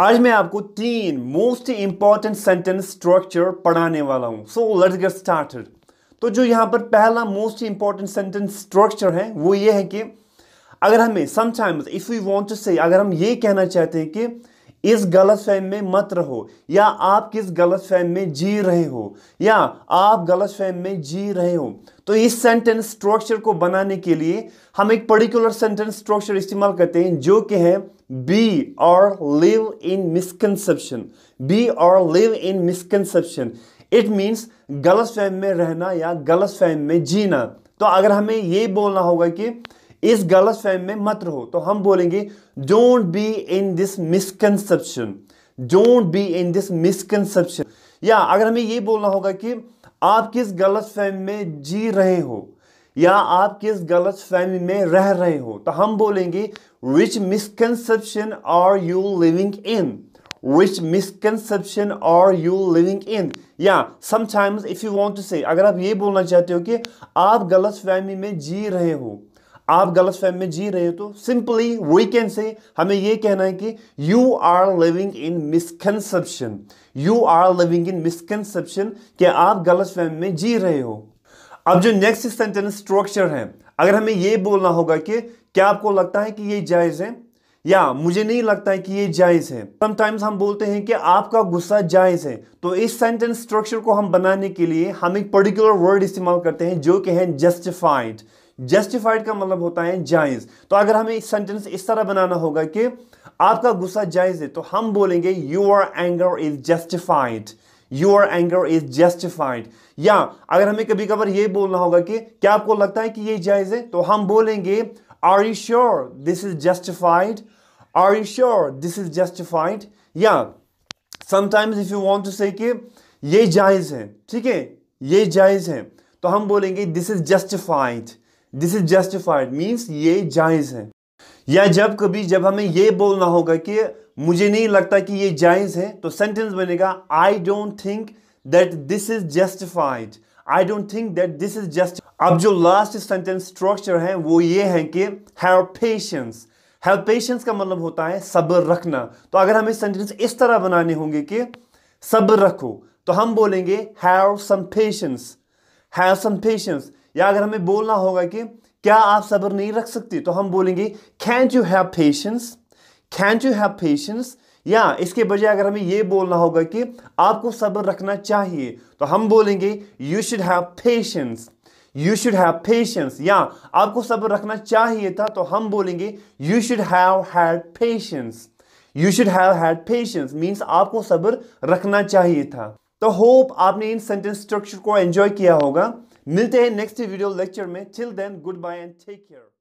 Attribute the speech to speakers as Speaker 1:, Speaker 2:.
Speaker 1: आज मैं आपको तीन मोस्ट इंपॉर्टेंट सेंटेंस स्ट्रक्चर पढ़ाने वाला हूं सो लेट्स गेट स्टार्टेड तो जो यहां पर पहला मोस्ट इंपॉर्टेंट सेंटेंस स्ट्रक्चर है वो ये है कि अगर हमें sometimes if you want to say अगर हम ये कहना चाहते हैं कि इस गलत फहम में मत रहो या आप किस गलत फहम में जी रहे हो या आप गलत फहम में जी रहे हो तो इस सेंटेंस स्ट्रक्चर को बनाने के लिए हम एक पर्टिकुलर सेंटेंस स्ट्रक्चर इस्तेमाल करते हैं जो कि है बी और लिव इन मिसकनसेप्शन बी और live in misconception it means गलत फहम में रहना या गलत फहम में जीना तो अगर हमें ये बोलना होगा कि इस गलत फहम में मत रहो तो हम बोलेंगे don't be in this misconception don't be in this misconception या अगर हमें ये बोलना होगा कि आप किस गलत फहम में जी रहे हो या आप किस गलत फहमी में रह रहे हो तो हम बोलेंगे which misconception are you living in which misconception are you living in या sometimes if you want to say अगर आप ये बोलना चाहते हो कि आप गलत फहमी में जी रहे हो आप गलत फैम में जी रहे हो तो सिंपली वी कैन से हमें यह कहना है कि you are living in misconception you are living in misconception कि आप गलत फैम में जी रहे हो अब जो नेक्स्ट सेंटेंस स्ट्रक्चर है अगर हमें यह बोलना होगा कि क्या आपको लगता है कि ये जायज़ है या मुझे नहीं लगता है कि ये जायज़ है समटाइम्स हम बोलते हैं कि आपका गुस्सा जायज़ है तो इस सेंटेंस स्ट्रक्चर को हम बनाने के लिए हम एक पर्टिकुलर वर्ड इस्तेमाल करते हैं जो कि है जस्टिफाइड जस्टिफाइड का मतलब होता है जायज तो अगर हमें इस सेंटेंस इस तरह बनाना होगा कि आपका गुस्सा जायज है तो हम बोलेंगे your anger is justified your anger is justified या अगर हमें कभी कभार ये बोलना होगा कि क्या आपको लगता है कि ये जायज है तो हम बोलेंगे are you sure this is justified are you sure this is justified या sometimes if you want to say कि ये जायज है ठीक है ये जायज है तो हम बोलेंगे this is justified this is justified means ये जायज़ है या जब कभी जब हमें ये बोलना होगा कि मुझे नहीं लगता कि ये जायज़ है तो सेंटेंस बनेगा I don't think that this is justified I don't think that this is just अब जो लास्ट सेंटेंस स्ट्रक्चर है वो ये है कि हैव पेशेंस हैव पेशेंस का मतलब होता है सब्र रखना तो अगर हमें सेंटेंस इस तरह बनाने होंगे कि सब्र रखो तो हम बोलेंगे have some patience have some patience या अगर हमें बोलना होगा कि क्या आप सब्र नहीं रख सकती तो हम बोलेंगे can't you have patience can't you have patience या इसके बजाय अगर हमें यह बोलना होगा कि आपको सब्र रखना चाहिए तो हम बोलेंगे you should have patience you should have patience या आपको सब्र रखना चाहिए था तो हम बोलेंगे you should have had patience you should have had patience means आपको सब्र रखना चाहिए था तो होप आपने इन सेंटेंस स्ट्रक्चर को एंजॉय किया होगा मिलते हैं नेक्स्ट वीडियो लेक्चर में till then goodbye and take care